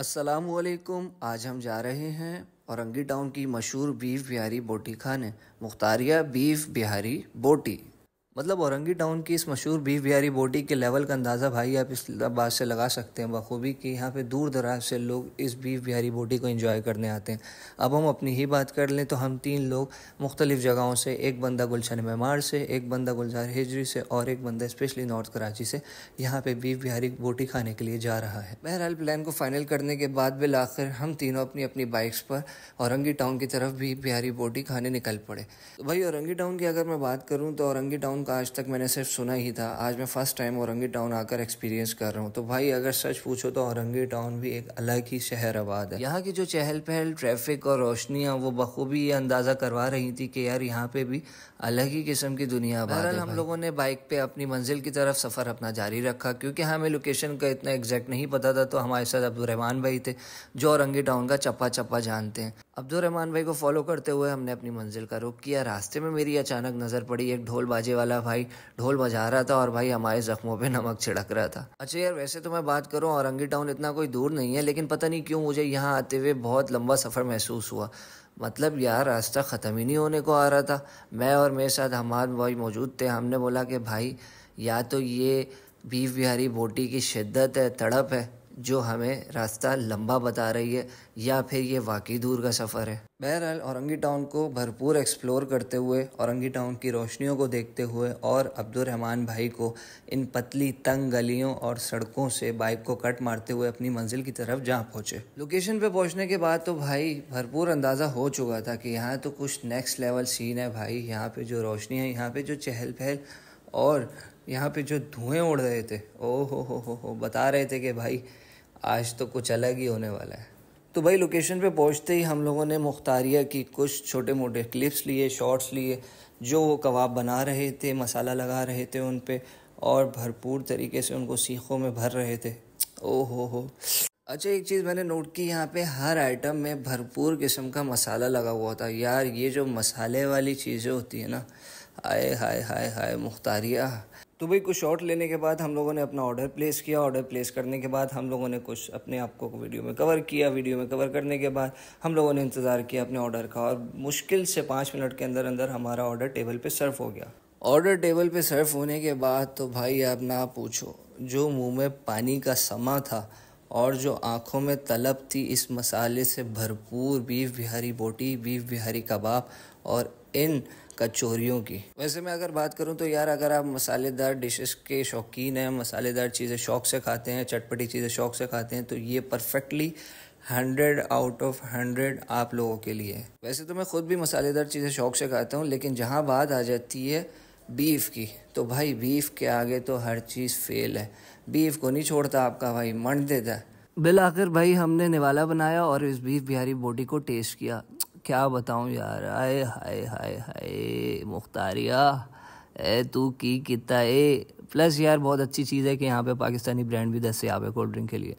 असलकुम आज हम जा रहे हैं औरंगी टाउन की मशहूर बीफ बिहारी बोटी खाने मुख्तारिया बीफ बिहारी बोटी मतलब औरंगी टाउन की इस मशहूर बीफ बिहारी बोटी के लेवल का अंदाज़ा भाई आप इस बात से लगा सकते हैं बखूबी कि यहाँ पे दूर दराज से लोग इस बीफ बिहारी बोटी को एंजॉय करने आते हैं अब हम अपनी ही बात कर लें तो हम तीन लोग मुख्तलिफ़ जगहों से एक बंदा गुलशन मेमार से एक बंदा गुलजार हिजरी से और एक बंदा स्पेशली नॉर्थ कराची से यहाँ पर बीफ बिहारी बोटी खाने के लिए जा रहा है बहरहाल प्लान को फ़ाइनल करने के बाद बिल आखिर हम तीनों अपनी अपनी बाइक्स पर औरंगी टाउन की तरफ बीफ बिहारी बोटी खाने निकल पड़े तो भाई औरंगी टाउन की अगर मैं बात करूँ तो औरंगी टाउन टाउन का आज तक मैंने सिर्फ सुना ही था आज मैं फ़र्स्ट टाइम औरंगी टाउन आकर एक्सपीरियंस कर रहा हूँ तो भाई अगर सच पूछो तो औरंगी टाउन भी एक अलग ही शहर आबाद है यहाँ की जो चहल पहल ट्रैफिक और रोशनियाँ वो बखूबी ये अंदाज़ा करवा रही थी कि यार यहाँ पे भी अलग ही किस्म की दुनिया बहर हम लोगों ने बाइक पे अपनी मंजिल की तरफ सफ़र अपना जारी रखा क्योंकि हमें लोकेशन का इतना एग्जैक्ट नहीं पता था तो हमारे साथ अब्दुलरहमान भाई थे जो औरंगी टाउन का चप्पा चप्पा जानते हैं अब्दुलरहमान भाई को फॉलो करते हुए हमने अपनी मंजिल का रुख किया रास्ते में मेरी अचानक नज़र पड़ी एक ढोल बाजे वाला भाई ढोल बजा रहा था और भाई हमारे जख्मों पर नमक छिड़क रहा था अच्छा यार वैसे तो मैं बात करूँ औरंगी टाउन इतना कोई दूर नहीं है लेकिन पता नहीं क्यों मुझे यहाँ आते हुए बहुत लंबा सफ़र महसूस हुआ मतलब यार रास्ता ख़त्म ही नहीं होने को आ रहा था मैं और मेरे साथ हमाद भाई मौजूद थे हमने बोला कि भाई या तो ये बीफ बिहारी बोटी की शिद्दत है तड़प है जो हमें रास्ता लंबा बता रही है या फिर ये वाकई दूर का सफ़र है बहरहाल औरंगी टाउन को भरपूर एक्सप्लोर करते हुए औरंगी टाउन की रोशनियों को देखते हुए और अब्दुलरहमान भाई को इन पतली तंग गलियों और सड़कों से बाइक को कट मारते हुए अपनी मंजिल की तरफ जहाँ पहुँचे लोकेशन पर पहुँचने के बाद तो भाई भरपूर अंदाज़ा हो चुका था कि यहाँ तो कुछ नेक्स्ट लेवल सीन है भाई यहाँ पर जो रोशनी है यहाँ पर जो चहल पहल और यहाँ पे जो धुएं उड़ रहे थे ओ हो हो हो हो बता रहे थे कि भाई आज तो कुछ अलग ही होने वाला है तो भाई लोकेशन पे पहुंचते ही हम लोगों ने मुख्तारिया की कुछ छोटे मोटे क्लिप्स लिए शॉट्स लिए जो वो कबाब बना रहे थे मसाला लगा रहे थे उन पर और भरपूर तरीके से उनको सीखों में भर रहे थे ओ हो हो अच्छा एक चीज़ मैंने नोट की यहाँ पे हर आइटम में भरपूर किस्म का मसाला लगा हुआ था यार ये जो मसाले वाली चीज़ें होती है ना आए हाय हाय हाय मुख्तारिया तो भाई कुछ शॉट लेने के बाद हम लोगों ने अपना ऑर्डर प्लेस किया ऑर्डर प्लेस करने के बाद हम लोगों ने कुछ अपने आप को वीडियो में कवर किया वीडियो में कवर करने के बाद हम लोगों ने इंतज़ार किया अपने ऑर्डर का और मुश्किल से पाँच मिनट के अंदर अंदर हमारा ऑर्डर टेबल पर सर्व हो गया ऑर्डर टेबल पर सर्व होने के बाद तो भाई आप ना पूछो जो मुँह में पानी का समा था और जो आँखों में तलब थी इस मसाले से भरपूर बीफ बिहारी बोटी बीफ बिहारी कबाब और इन कचोरियों की वैसे मैं अगर बात करूं तो यार अगर आप मसालेदार डिशेस के शौकीन हैं मसालेदार चीज़ें शौक से खाते हैं चटपटी चीज़ें शौक से खाते हैं तो ये perfectly hundred out of hundred आप लोगों के लिए है वैसे तो मैं खुद भी मसालेदार चीज़ें शौक से खाता हूँ लेकिन जहाँ बात आ जाती है बीफ की तो भाई बीफ के आगे तो हर चीज़ फेल है बीफ को नहीं छोड़ता आपका भाई मंड देता है बिल आखिर भाई हमने निवाला बनाया और इस बीफ बिहारी बोटी को टेस्ट किया क्या बताऊँ यार आए हाय हाय हाय मुख्तारिया ए तू की किता ए प्लस यार बहुत अच्छी चीज़ है कि यहाँ पे पाकिस्तानी ब्रांड भी दस्तियाब है कोल्ड ड्रिंक के लिए